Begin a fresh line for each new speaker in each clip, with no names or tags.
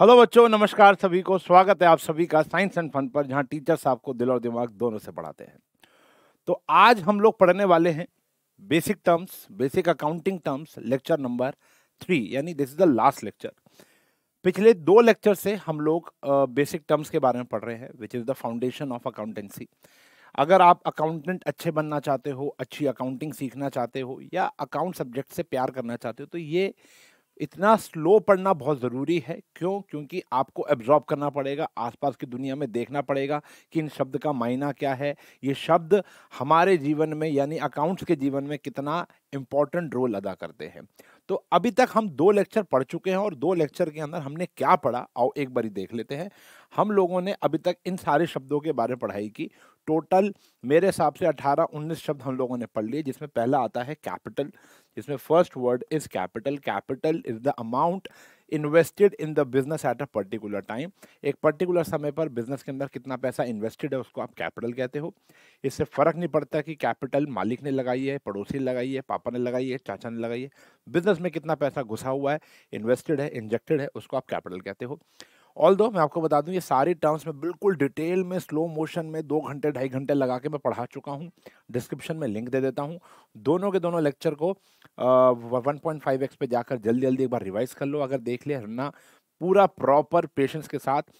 hello बच्चों नमस्कार सभी को स्वागत है आप सभी का साइंस एंड फन पर जहां टीचर्स आपको दिल और दिमाग दोनों से पढ़ाते हैं तो आज हम लोग पढ़ने वाले हैं basic terms basic accounting terms lecture number three यानी this is the last lecture पिछले दो लेक्चर से हम लोग बेसिक टर्म्स के बारे में पढ़ रहे हैं which is the foundation of accountancy अगर आप अकाउंटेंट अच्छे बनना चाहते हो अच्छी अकाउंटिंग सीखना चाहते हो या अकाउंट सब्जेक्ट से प्यार करना चाहते हो तो ये इतना स्लो पढ़ना बहुत ज़रूरी है क्यों क्योंकि आपको एब्जॉर्ब करना पड़ेगा आसपास की दुनिया में देखना पड़ेगा कि इन शब्द का मायना क्या है ये शब्द हमारे जीवन में यानी अकाउंट्स के जीवन में कितना इम्पॉर्टेंट रोल अदा करते हैं तो अभी तक हम दो लेक्चर पढ़ चुके हैं और दो लेक्चर के अंदर हमने क्या पढ़ा आओ एक बारी देख लेते हैं हम लोगों ने अभी तक इन सारे शब्दों के बारे में पढ़ाई की टोटल मेरे हिसाब से 18 19 शब्द हम लोगों ने पढ़ लिए जिसमें पहला आता है कैपिटल जिसमें first word is capital capital is the amount invested in the business at a particular time एक पर्टिकुलर समय पर बिजनेस के अंदर कितना पैसा इन्वेस्टेड है उसको आप कैपिटल कहते हो इससे फ़र्क नहीं पड़ता कि कैपिटल मालिक ने लगाई है पड़ोसी ने लगाई है पापा ने लगाई है चाचा ने लगाई है बिजनेस में कितना पैसा घुसा हुआ है इन्वेस्टेड है इंजेक्टेड है उसको आप कैपिटल कहते हो ऑल दो मैं आपको बता दूं ये सारे टर्म्स में बिल्कुल डिटेल में स्लो मोशन में दो घंटे ढाई घंटे लगा के मैं पढ़ा चुका हूँ डिस्क्रिप्शन में लिंक दे देता हूँ दोनों के दोनों लेक्चर को वन पॉइंट फाइव एक्स पे जाकर जल्दी जल्दी एक बार रिवाइज कर लो अगर देख लिया ना पूरा प्रॉपर पेशेंस के साथ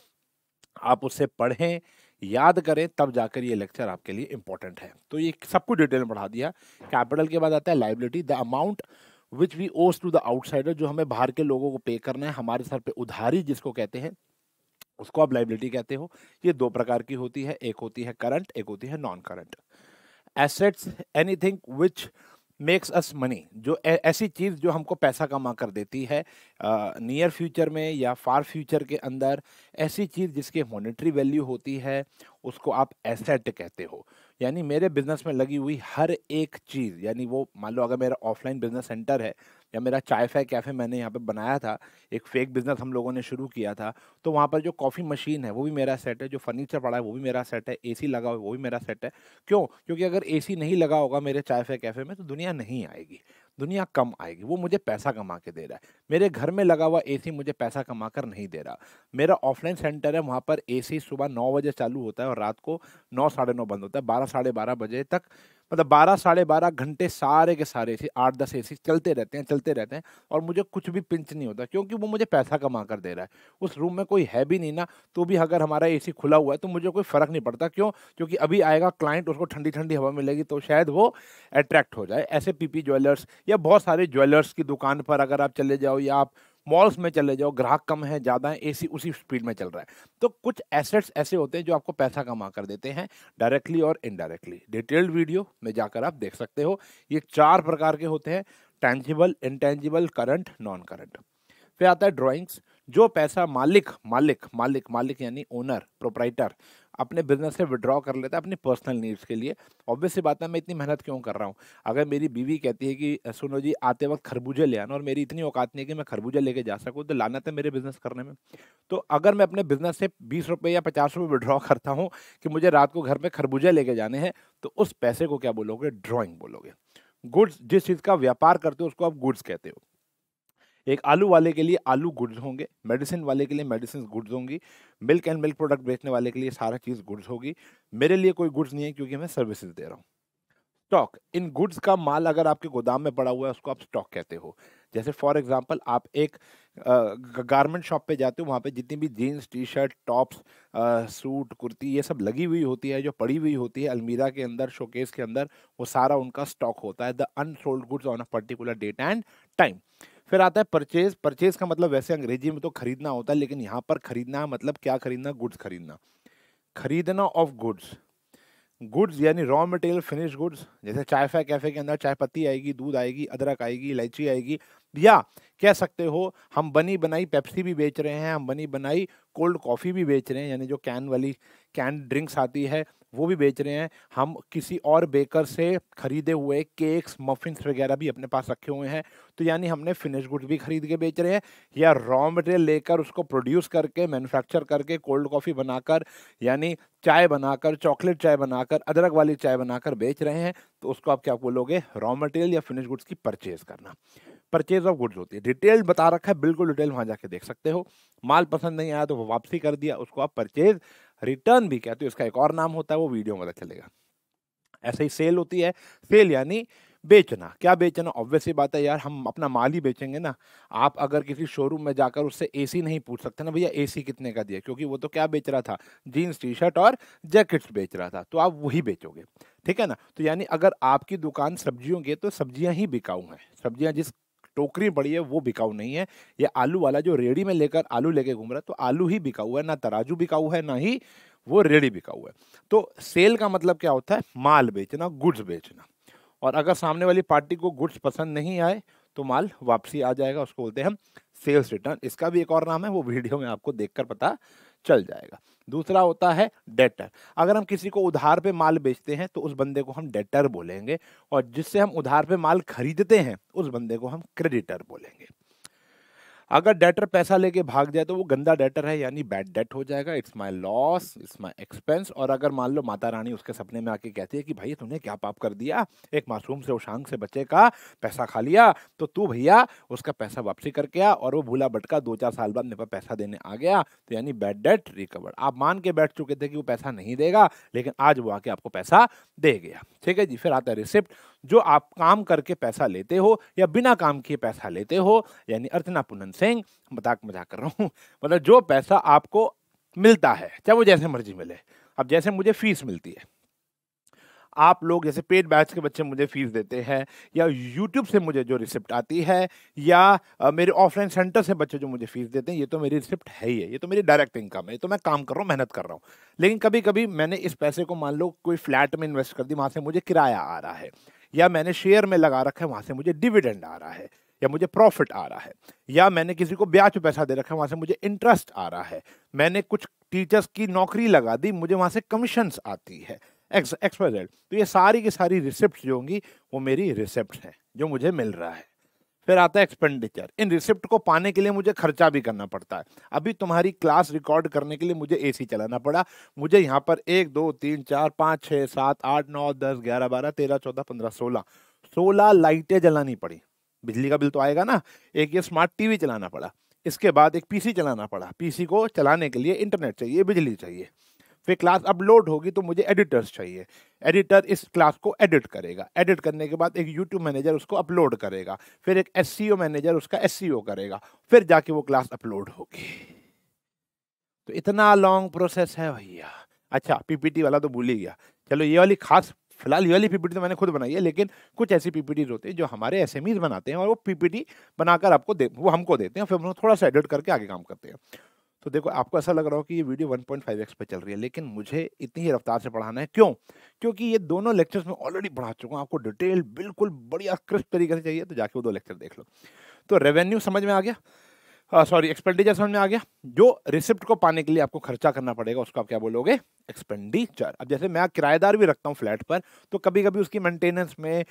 आप उससे पढ़ें याद करें तब जाकर ये लेक्चर आपके लिए इंपॉर्टेंट है तो ये सबको डिटेल में पढ़ा दिया कैपिटल के बाद आता है liability the amount which we owes to the outsider जो हमें बाहर के लोगों को पे करना है हमारे सर पे उधारी जिसको कहते हैं उसको आप लाइबिलिटी कहते हो ये दो प्रकार की होती है एक होती है करंट एक होती है non current assets anything which makes us money जो ऐसी चीज़ जो हमको पैसा कमा कर देती है नियर फ्यूचर में या फार फ्यूचर के अंदर ऐसी चीज़ जिसके मोनिट्री वैल्यू होती है उसको आप एसेट कहते हो यानी मेरे बिजनेस में लगी हुई हर एक चीज़ यानी वो मान लो अगर मेरा ऑफलाइन बिजनेस सेंटर है या मेरा चाय फाय कैफ़े मैंने यहाँ पे बनाया था एक फेक बिज़नेस हम लोगों ने शुरू किया था तो वहाँ पर जो कॉफ़ी मशीन है वो भी मेरा सेट है जो फर्नीचर पड़ा है वो भी मेरा सेट है सी लगा हुआ है वो भी मेरा सेट है क्यों क्योंकि अगर सी नहीं लगा होगा मेरे चाय फाय कैफ़े में तो दुनिया नहीं आएगी दुनिया कम आएगी वो मुझे पैसा कमा के दे रहा है मेरे घर में लगा हुआ एसी मुझे पैसा कमा कर नहीं दे रहा मेरा ऑफलाइन सेंटर है वहाँ पर एसी सुबह नौ बजे चालू होता है और रात को नौ साढ़े नौ बंद होता है बारह साढ़े बारह बजे तक मतलब बारह साढ़े बारह घंटे सारे के सारे ए आठ दस ए चलते रहते हैं चलते रहते हैं और मुझे कुछ भी पिंच नहीं होता क्योंकि वो मुझे पैसा कमा कर दे रहा है उस रूम में कोई है भी नहीं ना तो भी अगर हमारा ए खुला हुआ है तो मुझे कोई फ़र्क नहीं पड़ता क्यों क्योंकि अभी आएगा क्लाइंट उसको ठंडी ठंडी हवा मिलेगी तो शायद वो अट्रैक्ट हो जाए ऐसे पी ज्वेलर्स या बहुत सारे ज्वेलर्स की दुकान पर अगर आप चले जाओ या आप मॉल्स में चले जाओ ग्राहक कम है ज़्यादा है एसी उसी स्पीड में चल रहा है तो कुछ एसेट्स ऐसे होते हैं जो आपको पैसा कमा कर देते हैं डायरेक्टली और इनडायरेक्टली डिटेल्ड वीडियो में जाकर आप देख सकते हो ये चार प्रकार के होते हैं tangible intangible current non current फिर आता है ड्राइंग्स जो पैसा मालिक मालिक मालिक मालिक यानी ओनर प्रोपराइटर अपने बिजनेस से विड्रॉ कर लेता है अपनी पर्सनल नीड्स के लिए ऑब्वियसली बात है मैं इतनी मेहनत क्यों कर रहा हूँ अगर मेरी बीवी कहती है कि सुनो जी आते वक्त खरबूजे ले आना और मेरी इतनी औकात नहीं है कि मैं खरबूजा लेके जा सकूँ तो लाना था मेरे बिजनेस करने में तो अगर मैं अपने बिजनेस से बीस रुपये या पचास रुपये विड्रॉ करता हूँ कि मुझे रात को घर पर खरबूजे लेके जाने हैं तो उस पैसे को क्या बोलोगे ड्रॉइंग बोलोगे गुड्स जिस चीज़ का व्यापार करते हो उसको आप गुड्स कहते हो एक आलू वाले के लिए आलू गुड्स होंगे मेडिसिन वाले के लिए मेडिसिन गुड्स होंगी मिल्क एंड मिल्क प्रोडक्ट बेचने वाले के लिए सारा चीज़ गुड्स होगी मेरे लिए कोई गुड्स नहीं है क्योंकि मैं सर्विसेज दे रहा हूँ स्टॉक इन गुड्स का माल अगर आपके गोदाम में पड़ा हुआ है उसको आप स्टॉक कहते हो जैसे फॉर एग्जांपल आप एक गारमेंट शॉप पे जाते हो वहाँ पे जितनी भी jeans T shirt tops suit kurti ये सब लगी हुई होती है जो पड़ी हुई होती है अलमीरा के अंदर शोकेस के अंदर वो सारा उनका स्टॉक होता है the unsold goods on a particular date and time फिर आता है परचेज परचेज का मतलब वैसे अंग्रेजी में तो खरीदना होता है लेकिन यहाँ पर खरीदना मतलब क्या खरीदना गुड्स खरीदना खरीदना ऑफ गुड्स गुड्स यानी रॉ मटेरियल फिनिश गुड्स जैसे चाय फाय कैफे के अंदर चाय पत्ती आएगी दूध आएगी अदरक आएगी इलायची आएगी या कह सकते हो हम बनी बनाई पेप्सी भी बेच रहे हैं हम बनी बनाई कोल्ड कॉफ़ी भी बेच रहे हैं यानी जो कैन वाली कैन ड्रिंक्स आती है वो भी बेच रहे हैं हम किसी और बेकर से ख़रीदे हुए केक्स मफिन्स वगैरह भी अपने पास रखे हुए हैं तो यानी हमने फिनिश गुड्स भी खरीद के बेच रहे हैं या रॉ मटेरियल लेकर उसको प्रोड्यूस करके मैन्युफैक्चर करके कोल्ड कॉफ़ी बनाकर यानी चाय बनाकर चॉकलेट चाय बनाकर अदरक वाली चाय बनाकर बेच रहे हैं तो उसको आप क्या बोलोगे रॉ मटेरियल या फिनिश गुड्स की परचेज करना परचेज ऑफ गुड्स होती है डिटेल बता रखा है बिल्कुल डिटेल वहाँ जाके देख सकते हो माल पसंद नहीं आया तो वो वापसी कर दिया उसको आप परचेज रिटर्न भी कहते हैं इसका एक और नाम होता है वो वीडियो में चलेगा ऐसे ही सेल होती है सेल यानी बेचना क्या बेचना ऑब्वियसली बात है यार हम अपना माल ही बेचेंगे ना आप अगर किसी शोरूम में जाकर उससे एसी नहीं पूछ सकते ना भैया एसी कितने का दिया क्योंकि वो तो क्या बेच रहा था जीन्स टी शर्ट और जैकेट्स बेच रहा था तो आप वही बेचोगे ठीक है ना तो यानी अगर आपकी दुकान सब्जियों की तो सब्जियां ही बिकाऊ हैं सब्जियां जिस टोकरी बड़ी है वो बिकाऊ नहीं है ये आलू वाला जो रेडी में लेकर आलू लेके घूम रहा है तो आलू ही बिकाऊ है ना तराजू बिकाऊ है ना ही वो रेडी बिकाऊ है तो सेल का मतलब क्या होता है माल बेचना गुड्स बेचना और अगर सामने वाली पार्टी को गुड्स पसंद नहीं आए तो माल वापसी आ जाएगा उसको बोलते हैं हम सेल्स रिटर्न इसका भी एक और नाम है वो वीडियो में आपको देख पता चल जाएगा दूसरा होता है डेटर अगर हम किसी को उधार पे माल बेचते हैं तो उस बंदे को हम डेटर बोलेंगे और जिससे हम उधार पे माल खरीदते हैं उस बंदे को हम क्रेडिटर बोलेंगे अगर डेटर पैसा लेके भाग जाए तो वो गंदा डेटर है यानी बैड डेट हो जाएगा it's my loss it's my expense और अगर मान लो माता रानी उसके सपने में आके कहती है कि भाई तूने क्या पाप कर दिया एक मासूम से उशांग से बच्चे का पैसा खा लिया तो तू भैया उसका पैसा वापसी करके आ और वो भूला भटका दो चार साल बाद मेरे पास पैसा देने आ गया तो यानी बैड डेट रिकवर आप मान के बैठ चुके थे कि वो पैसा नहीं देगा लेकिन आज वो आके आपको पैसा दे गया ठीक है जी फिर आता है रिसिप्ट जो आप काम करके पैसा लेते हो या बिना काम किए पैसा लेते हो यानी अर्चना पुनन सेइंग मजाक मजाक कर रहा हूँ मतलब जो पैसा आपको मिलता है चाहे वो जैसे मर्जी मिले अब जैसे मुझे फीस मिलती है आप लोग जैसे पेड बैच के बच्चे मुझे फीस देते हैं या यूट्यूब से मुझे जो रिसिप्ट आती है या मेरे ऑफलाइन सेंटर से बच्चे जो मुझे फीस देते हैं ये तो मेरी रिसिप्ट है ही है ये तो मेरी डायरेक्ट इनकम है ये तो मैं काम कर रहा हूँ मेहनत कर रहा हूँ लेकिन कभी कभी मैंने इस पैसे को मान लो कोई फ्लैट में इन्वेस्ट कर दी वहाँ से मुझे किराया आ रहा है या मैंने शेयर में लगा रखा है वहाँ से मुझे डिविडेंड आ रहा है या मुझे प्रॉफिट आ रहा है या मैंने किसी को ब्याज पे पैसा दे रखा है वहाँ से मुझे इंटरेस्ट आ रहा है मैंने कुछ टीचर्स की नौकरी लगा दी मुझे वहाँ से कमीशंस आती है एक्स एक्सपायर तो ये सारी की सारी रिसिप्ट जो होंगी वो मेरी रिसिप्ट हैं जो मुझे मिल रहा है फिर आता है एक्सपेंडिचर इन रिसिप्ट को पाने के लिए मुझे खर्चा भी करना पड़ता है अभी तुम्हारी क्लास रिकॉर्ड करने के लिए मुझे एसी चलाना पड़ा मुझे यहाँ पर एक दो तीन चार पाँच छः सात आठ नौ दस ग्यारह बारह तेरह चौदह पंद्रह सोलह सोलह लाइटें जलानी पड़ी बिजली का बिल तो आएगा ना एक ये स्मार्ट टीवी चलाना पड़ा इसके बाद एक पीसी चलाना पड़ा पीसी को चलाने के लिए इंटरनेट चाहिए बिजली चाहिए फिर क्लास अपलोड होगी तो मुझे एडिटर्स चाहिए एडिटर इस क्लास को एडिट करेगा एडिट करने के बाद एक यूट्यूब मैनेजर उसको अपलोड करेगा फिर एक एस मैनेजर उसका एस करेगा फिर जाके वो क्लास अपलोड होगी तो इतना लॉन्ग प्रोसेस है भैया अच्छा पीपीटी वाला तो भूल ही गया चलो ये वाली खास फिलहाल ये वाली पीपीटी तो मैंने खुद बनाई है लेकिन कुछ ऐसी पीपीटी होती है जो हमारे एस एम बनाते हैं और वो पीपीटी बनाकर आपको दे वो हमको देते हैं फिर हम थोड़ा सा एडिट करके आगे काम करते हैं तो देखो आपको ऐसा लग रहा हो कि ये वीडियो 1.5x पर चल रही है लेकिन मुझे इतनी ही रफ्तार से पढ़ाना है क्यों क्योंकि ये दोनों लेक्चर्स में ऑलरेडी पढ़ा चुका हूँ आपको डिटेल बिल्कुल बढ़िया क्रिस्प तरीके से चाहिए तो जाके वो दो लेक्चर देख लो तो रेवेन्यू समझ में आ गया सॉरी हाँ, एक्सपेंडिचर समझ में आ गया जो रिसिप्ट को पाने के लिए आपको खर्चा करना पड़ेगा उसको आप क्या बोलोगे एक्सपेंडिचर अब जैसे मैं किराएदार भी रखता हूँ फ्लैट पर तो कभी कभी उसकी मेंटेनेंस में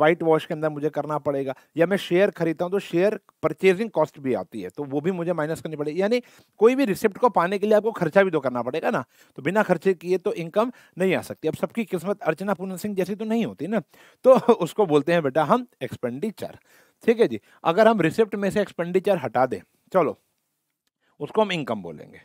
वाइट वॉश के अंदर मुझे करना पड़ेगा या मैं शेयर खरीदता हूँ तो शेयर परचेजिंग कॉस्ट भी आती है तो वो भी मुझे माइनस करनी पड़ेगी यानी कोई भी रिसिप्ट को पाने के लिए आपको खर्चा भी तो करना पड़ेगा ना तो बिना खर्चे किए तो इनकम नहीं आ सकती अब सबकी किस्मत अर्चना पूनम सिंह जैसी तो नहीं होती ना तो उसको बोलते हैं बेटा हम एक्सपेंडिचर ठीक है जी अगर हम रिसिप्ट में से एक्सपेंडिचर हटा दें चलो उसको हम इनकम बोलेंगे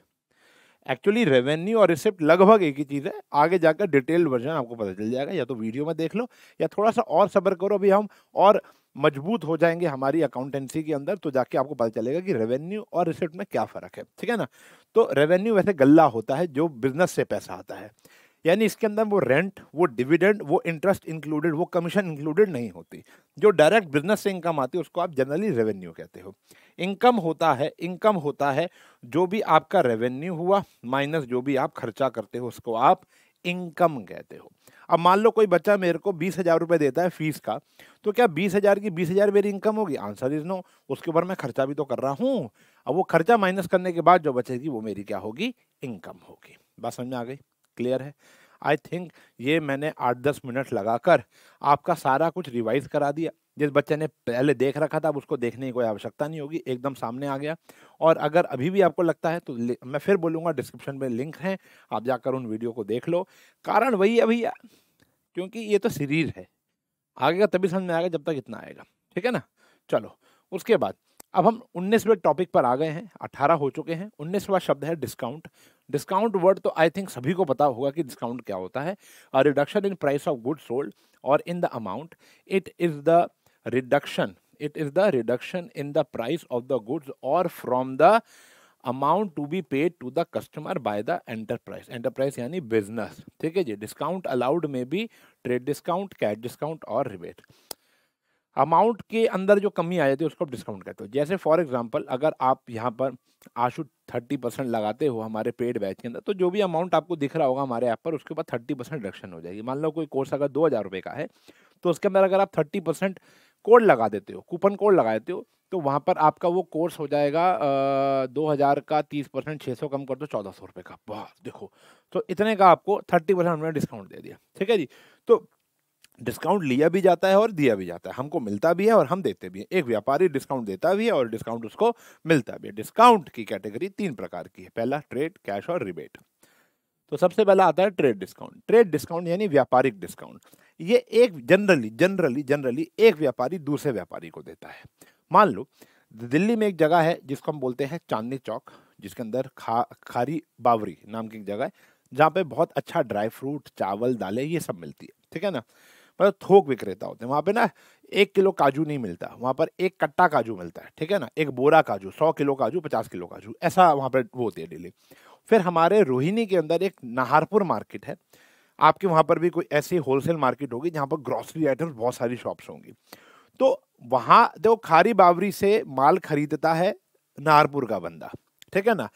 एक्चुअली रेवेन्यू और रिसिप्ट लगभग एक ही चीज़ है आगे जाकर डिटेल्ड वर्जन आपको पता चल जाएगा या तो वीडियो में देख लो या थोड़ा सा और सब्र करो अभी हम और मजबूत हो जाएंगे हमारी अकाउंटेंसी के अंदर तो जाके आपको पता चलेगा कि रेवेन्यू और रिसिप्ट में क्या फ़र्क है ठीक है ना तो रेवेन्यू वैसे गल्ला होता है जो बिजनेस से पैसा आता है यानी इसके अंदर वो रेंट वो डिविडेंड वो इंटरेस्ट इंक्लूडेड वो कमीशन इंक्लूडेड नहीं होती जो डायरेक्ट बिजनेस से इनकम आती है उसको आप जनरली रेवेन्यू कहते हो इनकम होता है इनकम होता है जो भी आपका रेवेन्यू हुआ माइनस जो भी आप खर्चा करते हो उसको आप इनकम कहते हो अब मान लो कोई बच्चा मेरे को बीस हज़ार रुपये देता है फीस का तो क्या बीस हज़ार की बीस हज़ार मेरी इनकम होगी आंसर इज नो उसके ऊपर मैं खर्चा भी तो कर रहा हूँ अब वो खर्चा माइनस करने के बाद जो बचेगी वो मेरी क्या होगी इनकम होगी बात समझ में आ गई क्लियर है आई थिंक ये मैंने आठ दस मिनट लगाकर आपका सारा कुछ रिवाइज करा दिया जिस बच्चे ने पहले देख रखा था अब उसको देखने की कोई आवश्यकता नहीं होगी एकदम सामने आ गया और अगर अभी भी आपको लगता है तो मैं फिर बोलूँगा डिस्क्रिप्शन में लिंक हैं आप जाकर उन वीडियो को देख लो कारण वही है भैया क्योंकि ये तो सीरीज है आगे का तभी समझ में आएगा जब तक इतना आएगा ठीक है ना चलो उसके बाद अब हम उन्नीसवें टॉपिक पर आ गए हैं अट्ठारह हो चुके हैं उन्नीसवा शब्द है डिस्काउंट डिस्काउंट वर्ड तो आई थिंक सभी को पता होगा कि डिस्काउंट क्या होता है reduction in price of good sold और in the amount it is the reduction it is the reduction in the price of the goods और from the amount to be paid to the customer by the enterprise enterprise यानी business ठीक है जी discount allowed में भी trade discount cash discount और rebate amount के अंदर जो कमी आ जाती है उसको आप डिस्काउंट करते हो जैसे फॉर एग्जांपल अगर आप यहाँ पर आशु थर्टी परसेंट लगाते हो हमारे पेड बैच के अंदर तो जो भी अमाउंट आपको दिख रहा होगा हमारे ऐप पर उसके बाद थर्टी परसेंट रिडक्शन हो जाएगी मान लो कोई कोर्स अगर दो हज़ार रुपये का है तो उसके अंदर अगर आप थर्टी परसेंट कोड लगा देते हो कूपन कोड लगा देते हो तो वहाँ पर आपका वो कोर्स हो जाएगा दो हज़ार का तीस परसेंट छः सौ कम कर दो चौदह सौ रुपये का वाह देखो तो इतने का आपको थर्टी परसेंट हमने डिस्काउंट दे दिया ठीक है जी तो डिस्काउंट लिया भी जाता है और दिया भी जाता है हमको मिलता भी है और हम देते भी हैं एक व्यापारी डिस्काउंट देता भी है और डिस्काउंट उसको मिलता भी है डिस्काउंट की कैटेगरी तीन प्रकार की है पहला ट्रेड कैश और रिबेट तो सबसे पहला आता है ट्रेड डिस्काउंट ट्रेड डिस्काउंट यानी व्यापारिक डिस्काउंट ये एक जनरली जनरली जनरली एक व्यापारी दूसरे व्यापारी को देता है मान लो दिल्ली में एक जगह है जिसको हम बोलते हैं चांदनी चौक जिसके अंदर खा खारी बावरी नाम की एक जगह है जहाँ पे बहुत अच्छा ड्राई फ्रूट चावल दालें ये सब मिलती है ठीक है ना मतलब थोक विक्रेता होते हैं वहाँ पे ना एक किलो काजू नहीं मिलता वहाँ पर एक कट्टा काजू मिलता है ठीक है ना एक बोरा काजू सौ किलो काजू पचास किलो काजू ऐसा वहाँ पर वो होती है डेली फिर हमारे रोहिणी के अंदर एक नाहरपुर मार्केट है आपके वहाँ पर भी कोई ऐसी होलसेल मार्केट होगी जहाँ पर ग्रॉसरी आइटम्स बहुत सारी शॉप्स होंगी तो वहाँ देखो खारी बावरी से माल खरीदता है नाहरपुर का बंदा ठीक है ना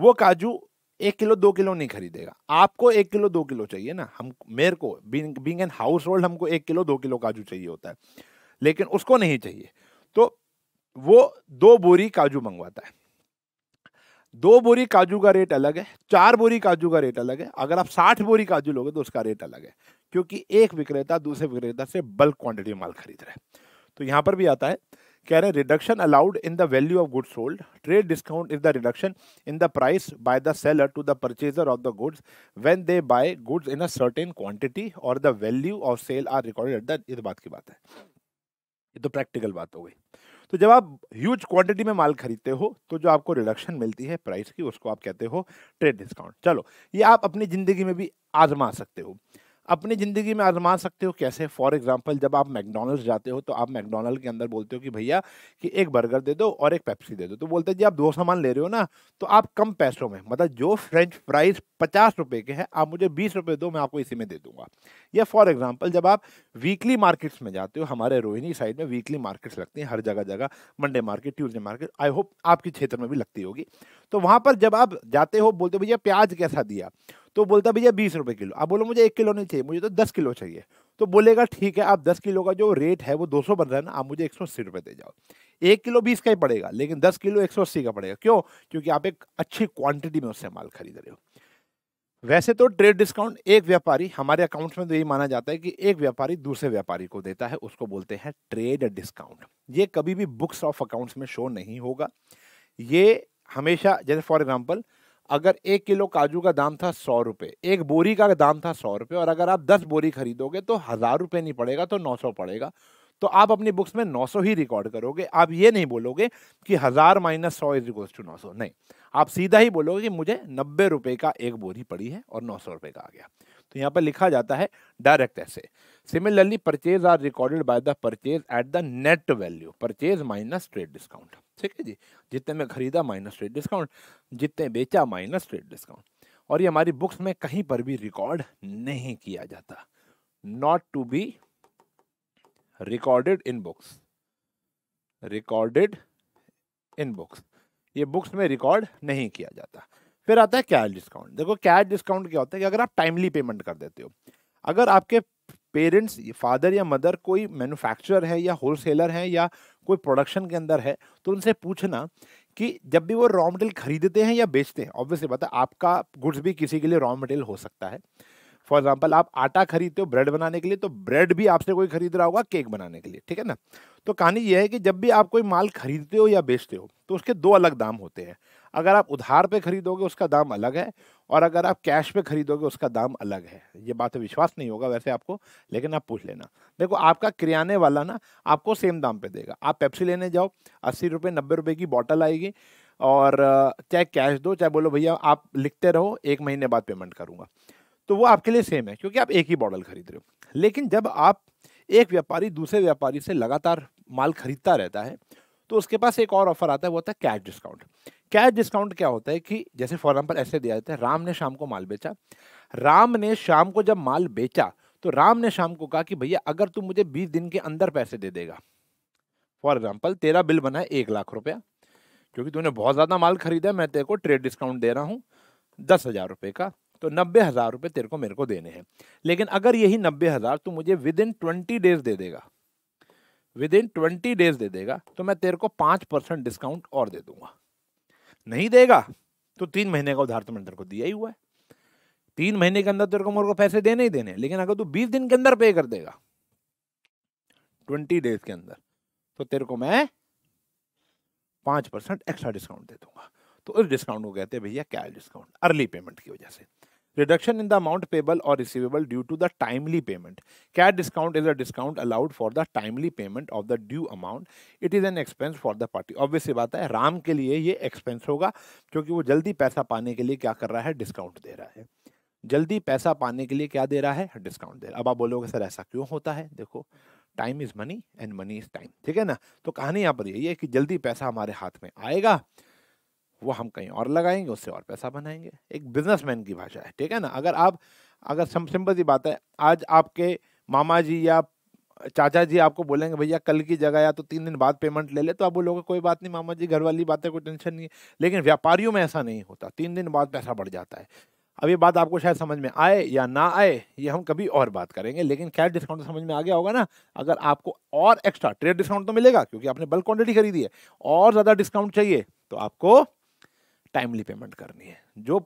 वो काजू एक किलो दो किलो नहीं खरीदेगा आपको एक किलो दो किलो चाहिए ना हम मेरे को बींग एन हाउस होल्ड हमको एक किलो दो किलो काजू चाहिए होता है लेकिन उसको नहीं चाहिए तो वो दो बोरी काजू मंगवाता है दो बोरी काजू का रेट अलग है चार बोरी काजू का रेट अलग है अगर आप साठ बोरी काजू लोगे तो उसका रेट अलग है क्योंकि एक विक्रेता दूसरे विक्रेता से बल्क क्वांटिटी माल खरीद रहा है तो यहाँ पर भी आता है कह रहे reduction allowed in the value of goods sold trade discount is the reduction in the price by the seller to the purchaser of the goods when they buy goods in a certain quantity और the value of sale are recorded at the इस बात की बात है ये तो practical बात हो गई तो जब आप ह्यूज क्वांटिटी में माल खरीदते हो तो जो आपको रिडक्शन मिलती है प्राइस की उसको आप कहते हो ट्रेड डिस्काउंट चलो ये आप अपनी ज़िंदगी में भी आजमा सकते हो अपनी ज़िंदगी में आजमा सकते हो कैसे फॉर एग्जाम्पल जब आप मैकडोनल्ड्स जाते हो तो आप मैकडोनल्ड के अंदर बोलते हो कि भैया कि एक बर्गर दे दो और एक पेप्सी दे दो तो बोलते हैं जी आप दो सामान ले रहे हो ना तो आप कम पैसों में मतलब जो फ्रेंच फ्राइज पचास रुपये के हैं आप मुझे बीस रुपये दो मैं आपको इसी में दे दूंगा या फॉर एग्जाम्पल जब आप वीकली मार्केट्स में जाते हो हमारे रोहिणी साइड में वीकली मार्केट्स लगती हैं हर जगह जगह Monday market Tuesday market I hope आपके क्षेत्र में भी लगती होगी तो वहाँ पर जब आप जाते हो बोलते हो भैया प्याज कैसा दिया तो बोलता भैया बीस रुपये किलो आप बोलो मुझे एक किलो नहीं चाहिए मुझे तो दस किलो चाहिए तो बोलेगा ठीक है आप दस किलो का जो रेट है वो दो सौ बन रहा है ना आप मुझे एक सौ अस्सी रुपये दे जाओ एक किलो बीस का ही पड़ेगा लेकिन दस किलो एक सौ अस्सी का पड़ेगा क्यों क्योंकि आप एक अच्छी क्वांटिटी में उससे माल खरीद रहे हो वैसे तो ट्रेड डिस्काउंट एक व्यापारी हमारे अकाउंट्स में तो यही माना जाता है कि एक व्यापारी दूसरे व्यापारी को देता है उसको बोलते हैं ट्रेड डिस्काउंट ये कभी भी बुक्स ऑफ अकाउंट्स में शो नहीं होगा ये हमेशा जैसे फॉर एग्जाम्पल अगर एक किलो काजू का दाम था सौ रुपये एक बोरी का दाम था सौ रुपये और अगर आप दस बोरी खरीदोगे तो हज़ार रुपये नहीं पड़ेगा तो नौ सौ पड़ेगा तो आप अपनी बुक्स में नौ सौ ही रिकॉर्ड करोगे आप ये नहीं बोलोगे कि हज़ार माइनस सौ इज इक्वल्स टू नौ सौ नहीं आप सीधा ही बोलोगे कि मुझे नब्बे रुपये का एक बोरी पड़ी है और नौ सौ रुपये का आ गया तो यहाँ पर लिखा जाता है डायरेक्ट ऐसे similarly purchase are recorded by the purchase at the net value purchase minus trade discount ठीक है जी जितने में खरीदा माइनस रेट डिस्काउंट जितने बेचा माइनस रेट डिस्काउंट और ये हमारी बुक्स में कहीं पर भी रिकॉर्ड नहीं किया जाता not to be recorded in books recorded in books ये बुक्स में रिकॉर्ड नहीं किया जाता फिर आता है कैश डिस्काउंट देखो कैश डिस्काउंट क्या होता है कि अगर आप टाइमली पेमेंट कर देते हो अगर आपके पेरेंट्स फादर या मदर कोई मैन्युफैक्चरर है या होलसेलर है या कोई प्रोडक्शन के अंदर है तो उनसे पूछना कि जब भी वो रॉ मटेरियल खरीदते हैं या बेचते हैं ऑब्वियसली बता आपका गुड्स भी किसी के लिए रॉ मटेरियल हो सकता है फॉर एग्जाम्पल आप आटा खरीदते हो ब्रेड बनाने के लिए तो ब्रेड भी आपसे कोई खरीद रहा होगा केक बनाने के लिए ठीक है ना तो कहानी यह है कि जब भी आप कोई माल खरीदते हो या बेचते हो तो उसके दो अलग दाम होते हैं अगर आप उधार पे खरीदोगे उसका दाम अलग है और अगर आप कैश पे खरीदोगे उसका दाम अलग है ये बात विश्वास नहीं होगा वैसे आपको लेकिन आप पूछ लेना देखो आपका किराने वाला ना आपको सेम दाम पे देगा आप पेप्सी लेने जाओ अस्सी रुपये नब्बे रुपये की बॉटल आएगी और चाहे कैश दो चाहे बोलो भैया आप लिखते रहो एक महीने बाद पेमेंट करूँगा तो वो आपके लिए सेम है क्योंकि आप एक ही बॉटल खरीद रहे हो लेकिन जब आप एक व्यापारी दूसरे व्यापारी से लगातार माल खरीदता रहता है तो उसके पास एक और ऑफर आता है वो होता है कैश डिस्काउंट कैश डिस्काउंट क्या होता है कि जैसे फॉर एग्जाम्पल ऐसे दिया जाता है राम ने शाम को माल बेचा राम ने शाम को जब माल बेचा तो राम ने शाम को कहा कि भैया अगर तुम मुझे बीस दिन के अंदर पैसे दे देगा फॉर एग्जाम्पल तेरा बिल बना है एक लाख रुपया क्योंकि तूने बहुत ज़्यादा माल खरीदा मैं तेरे को ट्रेड डिस्काउंट दे रहा हूँ दस हज़ार रुपये का तो नब्बे हज़ार रुपये तेरे को मेरे को देने हैं लेकिन अगर यही नब्बे हज़ार तू मुझे विद इन ट्वेंटी डेज दे देगा विद इन ट्वेंटी डेज दे देगा तो मैं तेरे को पांच परसेंट डिस्काउंट और दे दूंगा नहीं देगा तो तीन महीने का उधार तो मैंने तेरे को दिया ही हुआ है तीन महीने के अंदर तेरे को मेरे को पैसे देने ही देने लेकिन अगर तू बीस दिन के अंदर पे कर देगा ट्वेंटी डेज के अंदर तो तेरे को मैं पांच परसेंट एक्स्ट्रा डिस्काउंट दे दूंगा तो उस डिस्काउंट को कहते हैं भैया क्या डिस्काउंट अर्ली पेमेंट की वजह से reduction in the amount payable और receivable due to the timely payment cash discount is a discount allowed for the timely payment of the due amount it is an expense for the party obviously बात है राम के लिए ये expense होगा क्योंकि वो जल्दी पैसा पाने के लिए क्या कर रहा है डिस्काउंट दे रहा है जल्दी पैसा पाने के लिए क्या दे रहा है डिस्काउंट दे रहा है अब आप बोलोगे सर ऐसा क्यों होता है देखो time is money and money is time ठीक है ना तो कहानी यहाँ पर यही है कि जल्दी पैसा हमारे हाथ में आएगा वो हम कहीं और लगाएंगे उससे और पैसा बनाएंगे एक बिजनेसमैन की भाषा है ठीक है ना अगर आप अगर सिंपल सी बात है आज आपके मामा जी या चाचा जी आपको बोलेंगे भैया कल की जगह या तो तीन दिन बाद पेमेंट ले ले तो आप बोलोगे कोई बात नहीं मामा जी घर वाली बातें कोई टेंशन नहीं है लेकिन व्यापारियों में ऐसा नहीं होता तीन दिन बाद पैसा बढ़ जाता है अब ये बात आपको शायद समझ में आए या ना आए ये हम कभी और बात करेंगे लेकिन कैश डिस्काउंट समझ में आ गया होगा ना अगर आपको और एक्स्ट्रा ट्रेड डिस्काउंट तो मिलेगा क्योंकि आपने बल्क क्वान्टिटी खरीदी है और ज़्यादा डिस्काउंट चाहिए तो आपको टाइमली पेमेंट करनी है जो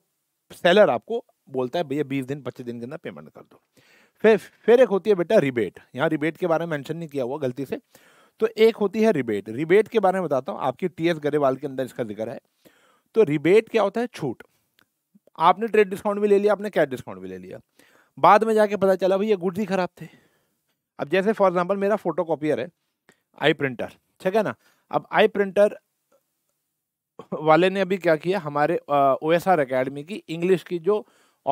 सेलर आपको बोलता है भैया बीस दिन पच्चीस दिन के अंदर पेमेंट कर दो फिर फिर एक होती है बेटा रिबेट यहाँ रिबेट के बारे में मेंशन नहीं किया हुआ गलती से तो एक होती है रिबेट रिबेट के बारे में बताता हूँ आपकी टी एस गरेवाल के अंदर इसका जिक्र है तो रिबेट क्या होता है छूट आपने ट्रेड डिस्काउंट भी ले लिया आपने कैश डिस्काउंट भी ले लिया बाद में जाके पता चला भैया गुड्स ही खराब थे अब जैसे फॉर एग्जाम्पल मेरा फोटो कॉपियर है आई प्रिंटर ठीक है ना अब आई प्रिंटर वाले ने अभी क्या किया हमारे ओ एस आर अकेडमी की इंग्लिश की जो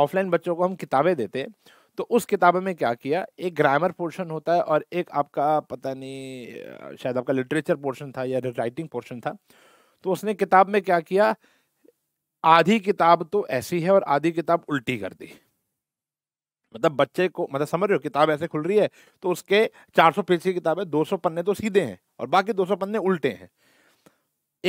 ऑफलाइन बच्चों को हम किताबें देते हैं तो उस किताब में क्या किया एक ग्रामर पोर्शन होता है और एक आपका पता नहीं शायद आपका लिटरेचर पोर्शन था या राइटिंग पोर्शन था तो उसने किताब में क्या किया आधी किताब तो ऐसी है और आधी किताब उल्टी कर दी मतलब बच्चे को मतलब समझ रहे हो किताब ऐसे खुल रही है तो उसके 400 पेज की किताब है दो पन्ने तो सीधे हैं और बाकी 200 पन्ने उल्टे हैं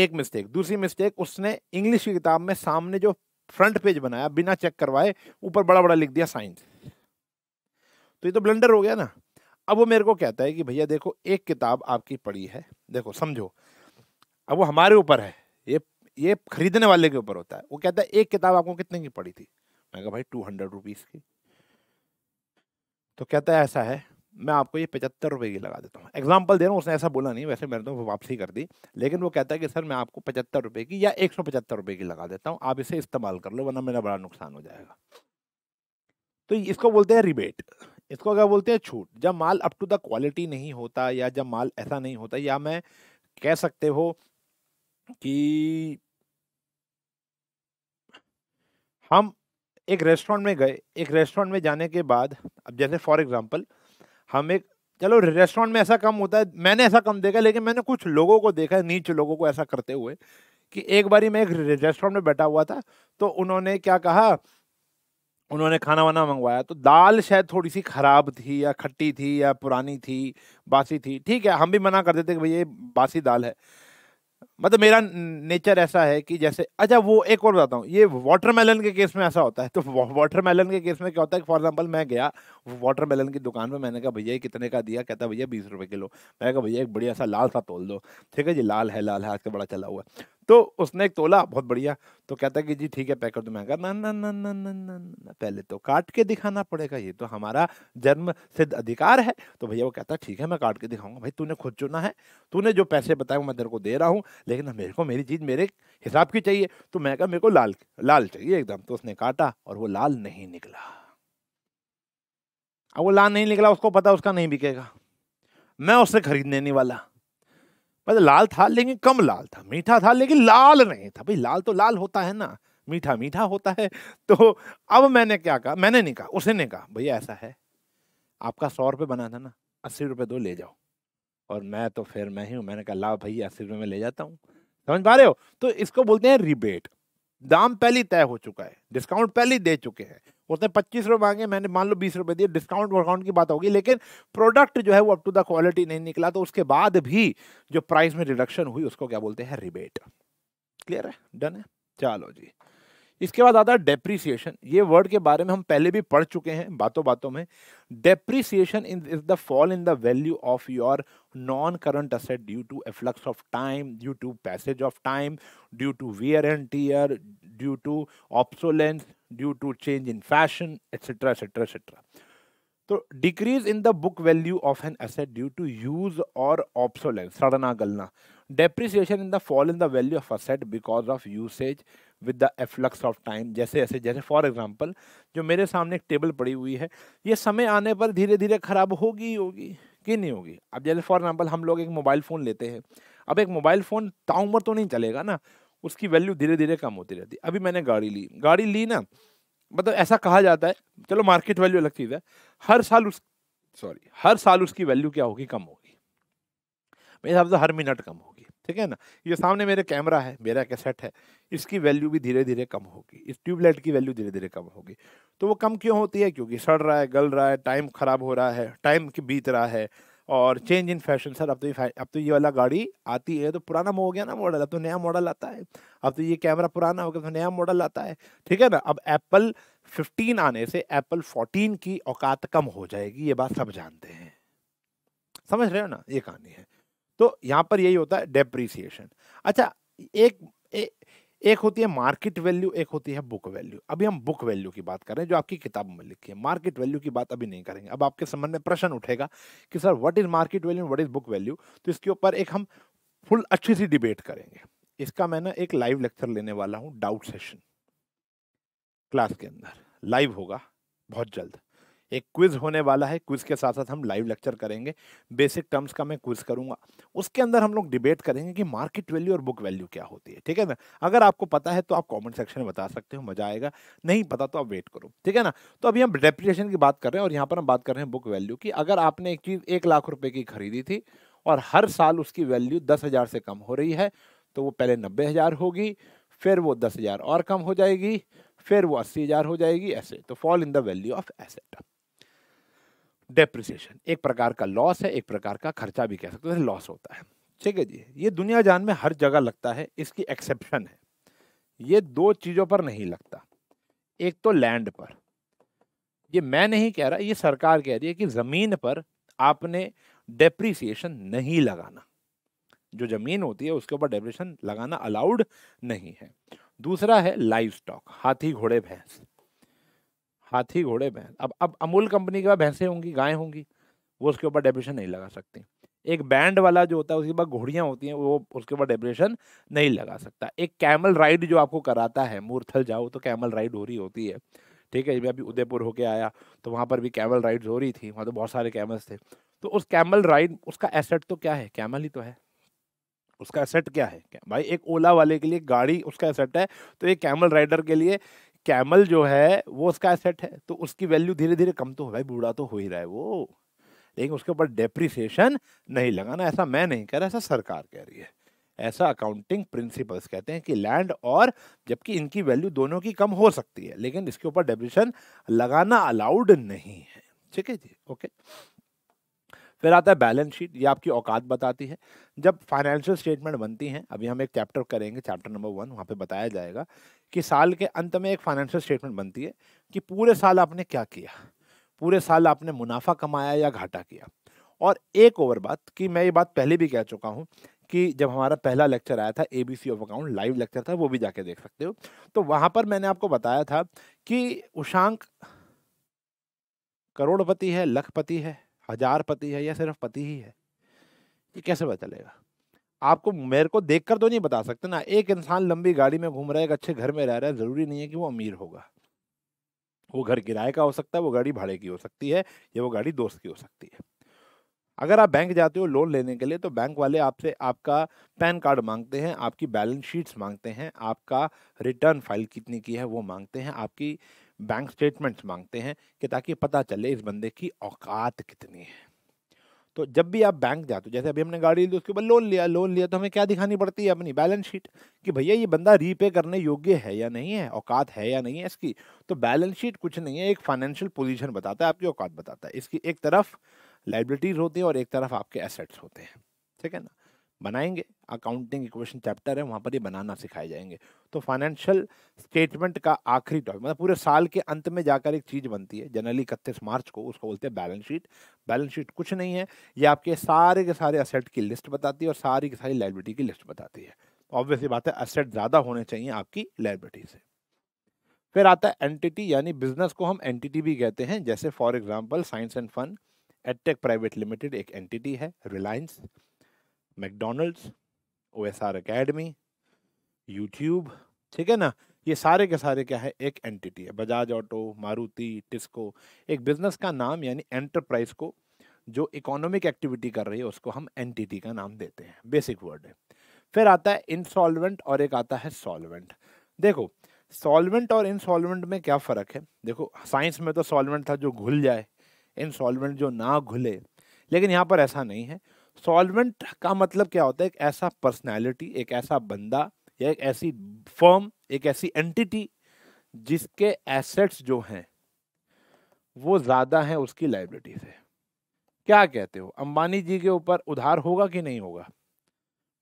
एक मिस्टेक दूसरी मिस्टेक उसने इंग्लिश की किताब में सामने जो फ्रंट पेज बनाया बिना चेक करवाए ऊपर बड़ा बड़ा लिख दिया साइंस तो ये तो ब्लंडर हो गया ना अब वो मेरे को कहता है कि भैया देखो एक किताब आपकी पड़ी है देखो समझो अब वो हमारे ऊपर है ये ये खरीदने वाले के ऊपर होता है वो कहता है एक किताब आपको कितने की पड़ी थी मैं कहा भाई टू हंड्रेड रुपीज़ की तो कहता है ऐसा है मैं आपको ये पचहत्तर रुपये की लगा देता हूँ एग्जाम्पल दे रहा हूँ उसने ऐसा बोला नहीं वैसे मैंने तो वापसी कर दी लेकिन वो कहता है कि सर मैं आपको पचहत्तर रुपये की या एक सौ पचहत्तर रुपये की लगा देता हूँ आप इसे इस्तेमाल कर लो वरना मेरा बड़ा नुकसान हो जाएगा तो इसको बोलते हैं रिबेट इसको क्या बोलते हैं छूट जब माल अप टू द क्वालिटी नहीं होता या जब माल ऐसा नहीं होता या मैं कह सकते हो कि हम एक रेस्टोरेंट में गए एक रेस्टोरेंट में जाने के बाद अब जैसे फॉर एग्जांपल हम एक चलो रेस्टोरेंट में ऐसा कम होता है मैंने ऐसा कम देखा लेकिन मैंने कुछ लोगों को देखा है नीच लोगों को ऐसा करते हुए कि एक बारी मैं एक रेस्टोरेंट में बैठा हुआ था तो उन्होंने क्या कहा उन्होंने खाना वाना मंगवाया तो दाल शायद थोड़ी सी ख़राब थी या खट्टी थी या पुरानी थी बासी थी ठीक है हम भी मना कर देते कि भाई ये बासी दाल है मतलब मेरा नेचर ऐसा है कि जैसे अच्छा वो एक और बताता हूँ ये वाटरमेलन के केस में ऐसा होता है तो वाटरमेलन के केस में क्या होता है फॉर एग्जाम्पल मैं गया वाटरमेलन की दुकान पर मैंने कहा भैया ये कितने का दिया कहता भैया बीस रुपये किलो मैंने कहा भैया एक बढ़िया सा लाल सा तोल दो ठीक है जी लाल है लाल है आज का बड़ा चला हुआ है तो उसने एक तोला बहुत बढ़िया तो कहता कि जी ठीक है पैक कर दो मैं ना ना ना ना ना ना ना पहले तो काट के दिखाना पड़ेगा ये तो हमारा जन्म सिद्ध अधिकार है तो भैया वो कहता ठीक है मैं काट के दिखाऊंगा भाई तूने खुद चुना है तूने जो पैसे बताए मैं तेरे को दे रहा हूँ लेकिन मेरे को मेरी चीज़ मेरे हिसाब की चाहिए तो मैं कहा मेरे को लाल लाल चाहिए एकदम तो उसने काटा और वो लाल नहीं निकला अब वो लाल नहीं निकला उसको पता उसका नहीं बिकेगा मैं उससे खरीदने नहीं वाला मतलब लाल था लेकिन कम लाल था मीठा था लेकिन लाल नहीं था भाई लाल तो लाल होता है ना मीठा मीठा होता है तो अब मैंने क्या कहा मैंने नहीं कहा उसने कहा भैया ऐसा है आपका सौ रुपये बना था ना अस्सी रुपये दो ले जाओ और मैं तो फिर मैं ही हूँ मैंने कहा ला भैया अस्सी रुपये में ले जाता हूँ समझ पा रहे हो तो इसको बोलते हैं रिबेट दाम पहले तय हो चुका है डिस्काउंट पहले दे चुके हैं उसने पच्चीस रुपये मांगे मैंने मान लो बीस रुपये दिए डिस्काउंट वर्काउंट की बात होगी लेकिन प्रोडक्ट जो है वो अप टू द क्वालिटी नहीं निकला तो उसके बाद भी जो प्राइस में रिडक्शन हुई उसको क्या बोलते हैं रिबेट क्लियर है डन है चलो जी इसके बाद आता है डेप्रिसिएशन ये वर्ड के बारे में हम पहले भी पढ़ चुके हैं बातों बातों में depreciation in is the fall in the value of your non current asset due to efflux of time due to passage of time due to wear and tear due to obsolescence due to change in fashion etcetera etcetera etcetera तो decrease in the book value of an asset due to use और obsolescence सड़ना गलना depreciation in the fall in the value of asset because of usage with the efflux of time जैसे ऐसे जैसे for example जो मेरे सामने एक टेबल पड़ी हुई है ये समय आने पर धीरे धीरे ख़राब होगी ही होगी कि नहीं होगी अब जैसे फॉर एग्जाम्पल हम लोग एक मोबाइल फ़ोन लेते हैं अब एक मोबाइल फ़ोन ताउमर तो नहीं चलेगा ना उसकी वैल्यू धीरे धीरे कम होती रहती है अभी मैंने गाड़ी ली गाड़ी ली ना मतलब ऐसा कहा जाता है चलो मार्केट वैल्यू अलग चीज़ है हर साल उस सॉरी हर साल उसकी वैल्यू क्या होगी कम होगी मेरे हिसाब से हर मिनट कम होगी ठीक है ना ये सामने मेरे कैमरा है मेरा कैसेट है इसकी वैल्यू भी धीरे धीरे कम होगी इस ट्यूबलाइट की वैल्यू धीरे धीरे कम होगी तो वो कम क्यों होती है क्योंकि सड़ रहा है गल रहा है टाइम खराब हो रहा है टाइम की बीत रहा है और चेंज इन फैशन सर अब तो ये अब तो ये वाला गाड़ी आती है तो पुराना हो गया ना मॉडल अब तो नया मॉडल आता है अब तो ये कैमरा पुराना हो गया तो नया मॉडल आता है ठीक है ना अब एप्पल 15 आने से एप्पल 14 की औकात कम हो जाएगी ये बात सब जानते हैं समझ रहे हो ना ये कहानी है तो यहाँ पर यही होता है डेप्रीसिएशन अच्छा एक ए, एक होती है मार्केट वैल्यू एक होती है बुक वैल्यू अभी हम बुक वैल्यू की बात कर रहे हैं जो आपकी किताब में लिखी है मार्केट वैल्यू की बात अभी नहीं करेंगे अब आपके संबंध में प्रश्न उठेगा कि sir what is market value what is book value तो इसके ऊपर एक हम फुल अच्छी सी डिबेट करेंगे इसका मैं ना एक लाइव लेक्चर लेने वाला हूँ डाउट सेशन क्लास के अंदर लाइव होगा बहुत जल्द एक क्विज होने वाला है क्विज के साथ साथ हम लाइव लेक्चर करेंगे बेसिक टर्म्स का मैं क्विज करूंगा उसके अंदर हम लोग डिबेट करेंगे कि मार्केट वैल्यू और बुक वैल्यू क्या होती है ठीक है ना अगर आपको पता है तो आप कॉमेंट सेक्शन में बता सकते हो मजा आएगा नहीं पता तो आप वेट करो ठीक है ना तो अभी हम डेप्रिएशन की बात कर रहे हैं और यहाँ पर हम बात कर रहे हैं बुक वैल्यू की अगर आपने एक चीज़ एक लाख रुपये की खरीदी थी और हर साल उसकी वैल्यू दस हज़ार से कम हो रही है तो वो पहले नब्बे हज़ार होगी फिर वो दस हज़ार और कम हो जाएगी फिर वो अस्सी हज़ार हो जाएगी ऐसे तो fall in the value of asset depreciation एक प्रकार का लॉस है एक प्रकार का खर्चा भी कह सकते हैं लॉस होता है ठीक है जी ये दुनिया जान में हर जगह लगता है इसकी एक्सेप्शन है ये दो चीज़ों पर नहीं लगता एक तो लैंड पर ये मैं नहीं कह रहा ये सरकार कह रही है कि ज़मीन पर आपने डेप्रिसिएशन नहीं लगाना जो ज़मीन होती है उसके ऊपर डेप्रिसिएशन लगाना अलाउड नहीं है दूसरा है लाइव स्टॉक हाथी घोड़े भैंस हाथी घोड़े भैंस अब अब अमूल कंपनी के पास भैंसें होंगी गायें होंगी वो उसके ऊपर डेप्रेशन नहीं लगा सकती एक बैंड वाला जो होता है उसके पास घोड़ियाँ होती हैं वो उसके ऊपर डेप्रेशन नहीं लगा सकता एक कैमल राइड जो आपको कराता है मूर्थल जाओ तो कैमल राइड हो रही होती है ठीक है मैं अभी उदयपुर होके आया तो वहाँ पर भी कैमल राइड्स हो रही थी वहाँ तो बहुत सारे कैमल्स थे तो उस कैमल राइड उसका एसेट तो क्या है कैमल ही तो है उसका एसेट क्या है भाई एक ओला वाले के लिए गाड़ी उसका एसेट है तो एक कैमल राइडर के लिए कैमल जो है वो उसका एसेट है तो उसकी वैल्यू धीरे धीरे कम तो हो भाई बूढ़ा तो हो ही रहा है वो लेकिन उसके ऊपर डेप्रिसिएशन नहीं लगाना ऐसा मैं नहीं कह रहा ऐसा सरकार कह रही है ऐसा अकाउंटिंग प्रिंसिपल्स कहते हैं कि लैंड और जबकि इनकी वैल्यू दोनों की कम हो सकती है लेकिन इसके ऊपर डेप्रिशन लगाना अलाउड नहीं है ठीक है जी ओके फिर आता है बैलेंस शीट ये आपकी औकात बताती है जब फाइनेंशियल स्टेटमेंट बनती हैं अभी हम एक चैप्टर करेंगे चैप्टर नंबर वन वहाँ पे बताया जाएगा कि साल के अंत में एक फाइनेंशियल स्टेटमेंट बनती है कि पूरे साल आपने क्या किया पूरे साल आपने मुनाफा कमाया या घाटा किया और एक ओवर बात कि मैं ये बात पहले भी कह चुका हूँ कि जब हमारा पहला लेक्चर आया था A B C of account live lecture था वो भी जाके देख सकते हो तो वहाँ पर मैंने आपको बताया था कि उशांक करोड़पति है लखपति है हजार पति है या सिर्फ पति ही है ये कैसे पता चलेगा आपको मेरे को देखकर तो नहीं बता सकते ना एक इंसान लंबी गाड़ी में घूम रहा है एक अच्छे घर में रह रहा है ज़रूरी नहीं है कि वो अमीर होगा वो घर किराए का हो सकता है वो गाड़ी भाड़े की हो सकती है या वो गाड़ी दोस्त की हो सकती है अगर आप बैंक जाते हो लोन लेने के लिए तो बैंक वाले आपसे आपका पैन कार्ड मांगते हैं आपकी बैलेंस शीट्स मांगते हैं आपका रिटर्न फाइल कितनी की है वो मांगते हैं आपकी बैंक स्टेटमेंट्स मांगते हैं कि ताकि पता चले इस बंदे की औकात कितनी है तो जब भी आप बैंक जाते हो जैसे अभी हमने गाड़ी ली उसके ऊपर लोन लिया लोन लिया तो हमें क्या दिखानी पड़ती है अपनी बैलेंस शीट कि भैया ये बंदा रीपे करने योग्य है या नहीं है औकात है या नहीं है इसकी तो बैलेंस शीट कुछ नहीं है एक फाइनेंशियल पोजिशन बताता है आपकी औकात बताता है इसकी एक तरफ लाइबिलिटीज़ होती हैं और एक तरफ आपके एसेट्स होते हैं ठीक है ना बनाएंगे अकाउंटिंग इक्वेशन चैप्टर है वहाँ पर ये बनाना सिखाए जाएंगे तो फाइनेंशियल स्टेटमेंट का आखिरी टॉपिक मतलब पूरे साल के अंत में जाकर एक चीज़ बनती है जनरली इकतीस मार्च को उसको बोलते हैं बैलेंस शीट बैलेंस शीट कुछ नहीं है ये आपके सारे के सारे असेट की लिस्ट बताती है और सारी की सारी लाइबिलिटी की लिस्ट बताती है ऑब्वियसली तो बात है असेट ज़्यादा होने चाहिए आपकी लाइबिलिटी से फिर आता है एंटिटी यानी बिजनेस को हम एंटिटी भी कहते हैं जैसे for example science and fun etech private limited एक एंटिटी है Reliance McDonald's O S R academy YouTube ठीक है ना ये सारे के सारे क्या है एक एंटिटी है बजाज ऑटो मारुति टिस्को एक बिजनेस का नाम यानी एंटरप्राइज को जो इकोनॉमिक एक्टिविटी कर रही है उसको हम एंटिटी का नाम देते हैं बेसिक वर्ड है फिर आता है इनसॉल्वेंट और एक आता है सॉल्वेंट देखो सॉल्वेंट और इंसॉलवेंट में क्या फ़र्क है देखो साइंस में तो सॉल्वेंट था जो घुल जाए इनसॉल्वेंट जो ना घुले लेकिन यहाँ पर ऐसा नहीं है सॉल्वेंट का मतलब क्या होता है एक ऐसा पर्सनैलिटी एक ऐसा बंदा या एक ऐसी फर्म एक ऐसी एंटिटी जिसके एसेट्स जो हैं वो ज़्यादा हैं उसकी लाइबिलिटी से क्या कहते हो अंबानी जी के ऊपर उधार होगा कि नहीं होगा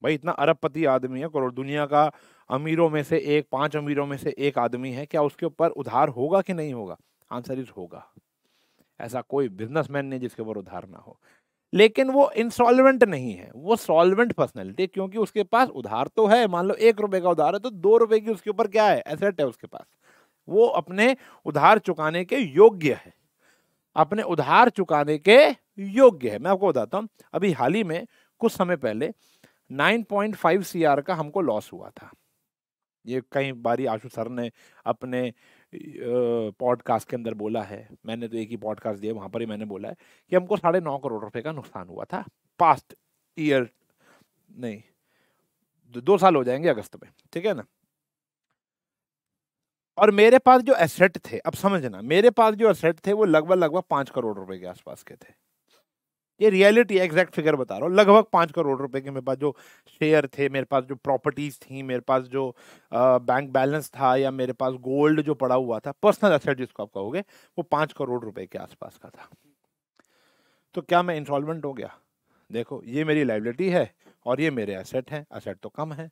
भाई इतना अरबपति आदमी है करोड़ दुनिया का अमीरों में से एक पांच अमीरों में से एक आदमी है क्या उसके ऊपर उधार होगा कि नहीं होगा आंसर इज होगा ऐसा कोई बिजनेसमैन नहीं जिसके ऊपर उधार ना हो लेकिन वो इंसॉल्वेंट नहीं है वो सॉल्वेंट पर्सनैलिटी क्योंकि उसके पास उधार तो है मान लो एक रुपए का उधार है तो दो रुपए की उसके ऊपर क्या है एसेट है उसके पास वो अपने उधार चुकाने के योग्य है अपने उधार चुकाने के योग्य है मैं आपको बताता हूँ अभी हाल ही में कुछ समय पहले 9.5 पॉइंट का हमको लॉस हुआ था ये कई बारी आशु सर ने अपने पॉडकास्ट के अंदर बोला है मैंने तो एक ही पॉडकास्ट दिया वहाँ पर ही मैंने बोला है कि हमको साढ़े नौ करोड़ रुपए का नुकसान हुआ था पास्ट ईयर नहीं दो साल हो जाएंगे अगस्त में ठीक है ना और मेरे पास जो एसेट थे अब समझना मेरे पास जो एसेट थे वो लगभग लगभग पाँच करोड़ रुपए के आसपास के थे ये रियलिटी एग्जैक्ट फिगर बता रहा हूँ लगभग पाँच करोड़ रुपए के मेरे पास जो शेयर थे मेरे पास जो प्रॉपर्टीज थी मेरे पास जो बैंक बैलेंस था या मेरे पास गोल्ड जो पड़ा हुआ था पर्सनल असेट जिसको आप कहोगे वो पाँच करोड़ रुपए के आसपास का था तो क्या मैं इंस्टॉलमेंट हो गया देखो ये मेरी लाइबिलिटी है और ये मेरे असेट हैं असेट तो कम है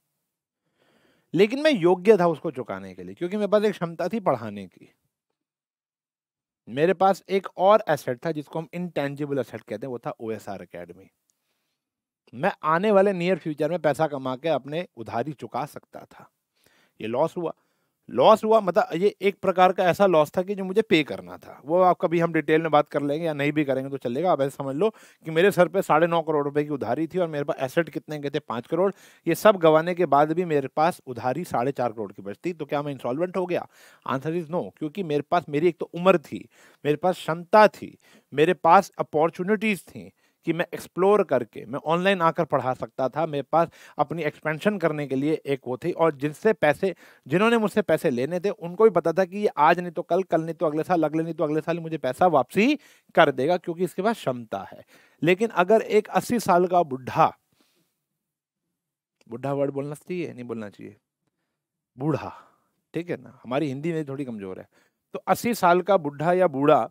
लेकिन मैं योग्य था उसको चुकाने के लिए क्योंकि मेरे पास एक क्षमता थी पढ़ाने की मेरे पास एक और एसेट था जिसको हम इनटेंजिबल एसेट कहते हैं वो था ओ एस आर अकेडमी मैं आने वाले नियर फ्यूचर में पैसा कमा के अपने उधारी चुका सकता था ये लॉस हुआ लॉस हुआ मतलब ये एक प्रकार का ऐसा लॉस था कि जो मुझे पे करना था वो आप कभी हम डिटेल में बात कर लेंगे या नहीं भी करेंगे तो चलेगा आप ऐसे समझ लो कि मेरे सर पे साढ़े नौ करोड़ रुपए की उधारी थी और मेरे पास एसेट कितने के थे पाँच करोड़ ये सब गंवाने के बाद भी मेरे पास उधारी साढ़े चार करोड़ की बचती तो क्या मैं इंस्टॉलमेंट हो गया आंसर इज़ नो क्योंकि मेरे पास मेरी एक तो उम्र थी मेरे पास क्षमता थी मेरे पास अपॉर्चुनिटीज़ थी कि मैं एक्सप्लोर करके मैं ऑनलाइन आकर पढ़ा सकता था मेरे पास अपनी एक्सपेंशन करने के लिए एक वो थी और जिनसे पैसे जिन्होंने मुझसे पैसे लेने थे उनको भी पता था कि ये आज नहीं तो कल कल नहीं तो अगले साल अगले नहीं तो अगले साल मुझे पैसा वापसी कर देगा क्योंकि इसके पास क्षमता है लेकिन अगर एक अस्सी साल का बुढ़ा बुढ़ा वर्ड बोलना चाहिए नहीं बोलना चाहिए बूढ़ा ठीक है ना हमारी हिंदी में थोड़ी कमजोर है तो अस्सी साल का बुढ़ा या बूढ़ा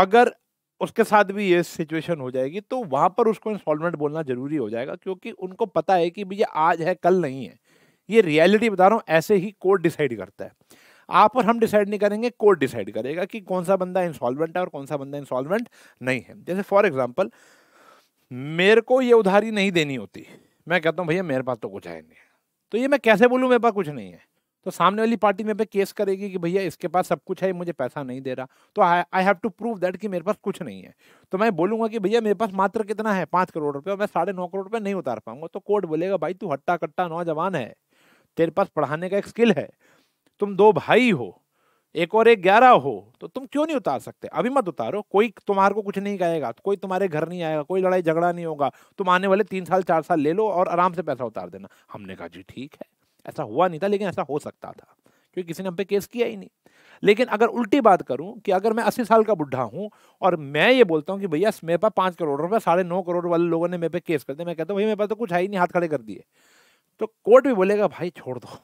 अगर उसके साथ भी ये सिचुएशन हो जाएगी तो वहां पर उसको इंस्टॉलमेंट बोलना जरूरी हो जाएगा क्योंकि उनको पता है कि भैया आज है कल नहीं है ये रियलिटी बता रहा हूँ ऐसे ही कोर्ट डिसाइड करता है आप और हम डिसाइड नहीं करेंगे कोर्ट डिसाइड करेगा कि कौन सा बंदा इंस्टॉलमेंट है और कौन सा बंदा इंस्टॉलमेंट नहीं है जैसे फॉर एग्जाम्पल मेरे को ये उधारी नहीं देनी होती मैं कहता हूँ भैया मेरे पास तो कुछ है नहीं तो ये मैं कैसे बोलूँ मेरे पास कुछ नहीं है तो सामने वाली पार्टी मेरे पे केस करेगी कि भैया इसके पास सब कुछ है मुझे पैसा नहीं दे रहा तो I have to prove that कि मेरे पास कुछ नहीं है तो मैं बोलूंगा कि भैया मेरे पास मात्र कितना है पाँच करोड़ रुपये मैं साढ़े नौ करोड़ रुपये नहीं उतार पाऊंगा तो कोर्ट बोलेगा भाई तू हट्टा कट्टा नौजवान है तेरे पास पढ़ाने का एक स्किल है तुम दो भाई हो एक और एक ग्यारह हो तो तुम क्यों नहीं उतार सकते अभी मत उतारो कोई तुम्हारे को कुछ नहीं कहेगा कोई तुम्हारे घर नहीं आएगा कोई लड़ाई झगड़ा नहीं होगा तुम आने वाले तीन साल चार साल ले लो और आराम से पैसा उतार देना हमने कहा जी ठीक है ऐसा हुआ नहीं था लेकिन ऐसा हो सकता था क्योंकि किसी ने हम पे केस किया ही नहीं लेकिन अगर उल्टी बात करूं कि अगर मैं अस्सी साल का बुढ़ा हूं और मैं ये बोलता हूं कि भैया मेरे पास पाँच करोड़ रुपये साढ़े नौ करोड़ वाले लोगों ने मेरे पे केस कर दिया मैं कहता हूं भैया मेरे पास तो कुछ है ही नहीं हाथ खड़े कर दिए तो कोर्ट भी बोलेगा भाई छोड़ दो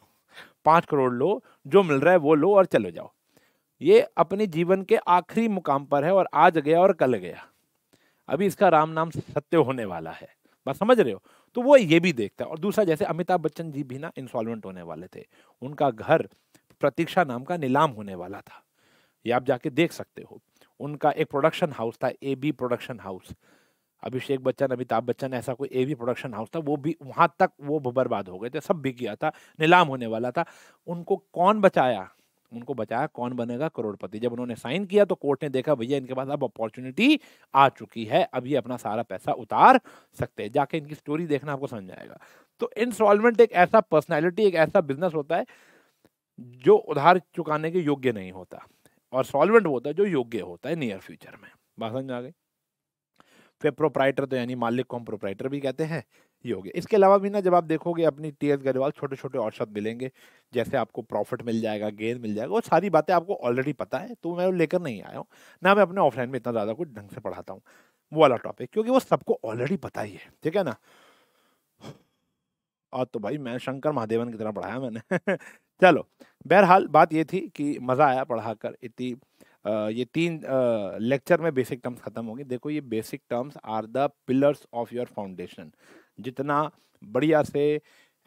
पाँच करोड़ लो जो मिल रहा है वो लो और चले जाओ ये अपने जीवन के आखिरी मुकाम पर है और आज गया और कल गया अभी इसका राम नाम सत्य होने वाला है बस समझ रहे हो तो वो ये भी देखता है और दूसरा जैसे अमिताभ बच्चन जी भी ना इंसॉल्वेंट होने वाले थे उनका घर प्रतीक्षा नाम का नीलाम होने वाला था ये आप जाके देख सकते हो उनका एक प्रोडक्शन हाउस था A B production house Abhishek Bachchan Amitabh Bachchan ऐसा कोई ए बी प्रोडक्शन हाउस था वो भी वहाँ तक वो बर्बाद हो गए थे सब भी किया था नीलाम होने वाला था उनको कौन बचाया उनको बचाया कौन बनेगा करोड़पति जब उन्होंने साइन किया तो कोर्ट ने देखा भैया इनके पास अब अपॉर्चुनिटी आ चुकी है अब ये अपना सारा पैसा उतार सकते हैं जाके इनकी स्टोरी देखना आपको समझ आएगा तो इंस्टॉलमेंट एक ऐसा पर्सनैलिटी एक ऐसा बिजनेस होता है जो उधार चुकाने के योग्य नहीं होता और सॉल्वेंट होता है जो योग्य होता है नियर फ्यूचर में बात समझ आ गई फिर प्रोपराइटर तो यानी मालिक को हम प्रोपराइटर भी कहते हैं ये हो गया इसके अलावा भी ना जब आप देखोगे अपनी टी एस गरीवाल छोटे छोटे औसत मिलेंगे जैसे आपको प्रॉफिट मिल जाएगा गेन मिल जाएगा वो सारी बातें आपको ऑलरेडी पता है तो मैं लेकर नहीं आया हूँ ना मैं अपने ऑफलाइन में इतना ज़्यादा कुछ ढंग से पढ़ाता हूँ वो वाला टॉपिक क्योंकि वो सबको ऑलरेडी पता ही है ठीक है ना और तो भाई मैं शंकर महादेवन की तरह पढ़ाया मैंने चलो बहरहाल बात ये थी कि मज़ा आया पढ़ा कर इतनी ये तीन लेक्चर में बेसिक टर्म्स खत्म होंगे देखो ये basic terms are the pillars of your foundation जितना बढ़िया से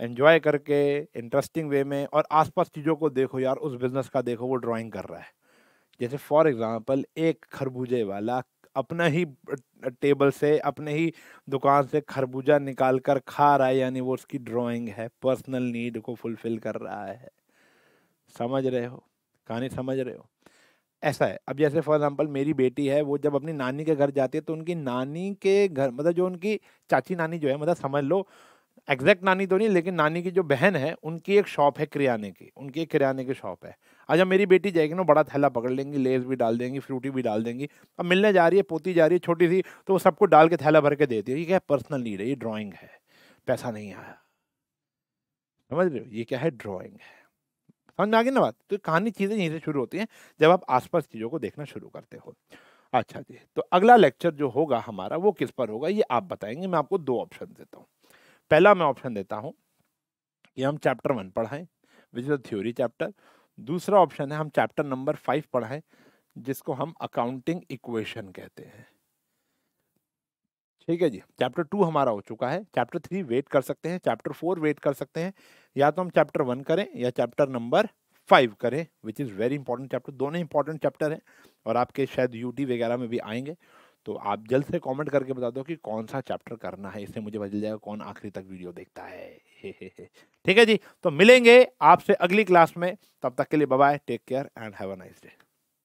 एंजॉय करके इंटरेस्टिंग वे में और आसपास चीज़ों को देखो यार उस बिज़नेस का देखो वो ड्राइंग कर रहा है जैसे फॉर एग्ज़ाम्पल एक खरबूजे वाला अपना ही टेबल से अपने ही दुकान से खरबूजा निकाल कर खा रहा है यानी वो उसकी ड्राइंग है पर्सनल नीड को फुलफिल कर रहा है समझ रहे हो कहानी समझ रहे हो ऐसा है अब जैसे फॉर एग्जाम्पल मेरी बेटी है वो जब अपनी नानी के घर जाती है तो उनकी नानी के घर मतलब जो उनकी चाची नानी जो है मतलब समझ लो एग्जैक्ट नानी तो नहीं लेकिन नानी की जो बहन है उनकी एक शॉप है किराने की उनकी एक किराने की शॉप है आज जब मेरी बेटी जाएगी ना बड़ा थैला पकड़ लेंगी लेस भी डाल देंगी फ्रूटी भी डाल देंगी अब मिलने जा रही है पोती जा रही है छोटी सी तो वो सबको डाल के थैला भर के देती है ये क्या है पर्सनल नीड है ये ड्रॉइंग है पैसा नहीं आया समझ रहे हो ये क्या है ड्रॉइंग है समझ में आ गई ना बात तो कहानी चीज़ें यहीं से शुरू होती हैं जब आप आसपास चीज़ों को देखना शुरू करते हो अच्छा जी तो अगला लेक्चर जो होगा हमारा वो किस पर होगा ये आप बताएंगे मैं आपको दो ऑप्शन देता हूँ पहला मैं ऑप्शन देता हूँ कि हम चैप्टर वन पढ़ाएं which is a theory chapter दूसरा ऑप्शन है हम चैप्टर नंबर फाइव पढ़ाएं जिसको हम अकाउंटिंग इक्वेशन कहते हैं ठीक है जी चैप्टर टू हमारा हो चुका है चैप्टर थ्री वेट कर सकते हैं चैप्टर फोर वेट कर सकते हैं या तो हम चैप्टर वन करें या चैप्टर नंबर फाइव करें which is very important chapter दोनों इंपॉर्टेंट चैप्टर हैं और आपके शायद यूटी वगैरह में भी आएंगे तो आप जल्द से कमेंट करके बता दो कि कौन सा चैप्टर करना है इससे मुझे बदल जाएगा कौन आखिरी तक वीडियो देखता है ठीक है जी तो मिलेंगे आपसे अगली क्लास में तब तक के लिए bye take care and have a nice day